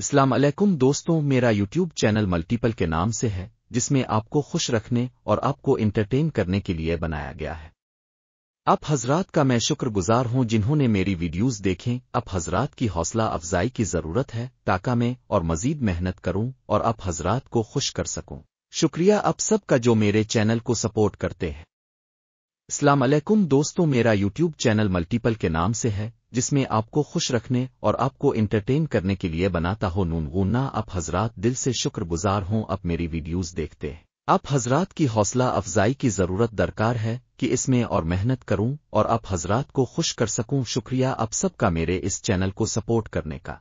इस्लाम अलैकुम दोस्तों मेरा यूट्यूब चैनल मल्टीपल के नाम से है जिसमें आपको खुश रखने और आपको इंटरटेन करने के लिए बनाया गया है आप हजरात का मैं शुक्रगुजार हूं जिन्होंने मेरी वीडियोस देखें आप हजरात की हौसला अफजाई की जरूरत है ताका मैं और मजीद मेहनत करूं और आप हजरात को खुश कर सकूं शुक्रिया आप सबका जो मेरे चैनल को सपोर्ट करते हैं इस्लाम अलैकुम दोस्तों मेरा यूट्यूब चैनल मल्टीपल के नाम से है जिसमें आपको खुश रखने और आपको इंटरटेन करने के लिए बनाता हो नूनगूना आप हजरात दिल से शुक्रगुजार हों आप मेरी वीडियोस देखते हैं आप हजरात की हौसला अफजाई की ज़रूरत दरकार है कि इसमें और मेहनत करूं और आप हजरात को खुश कर सकूं शुक्रिया आप सबका मेरे इस चैनल को सपोर्ट करने का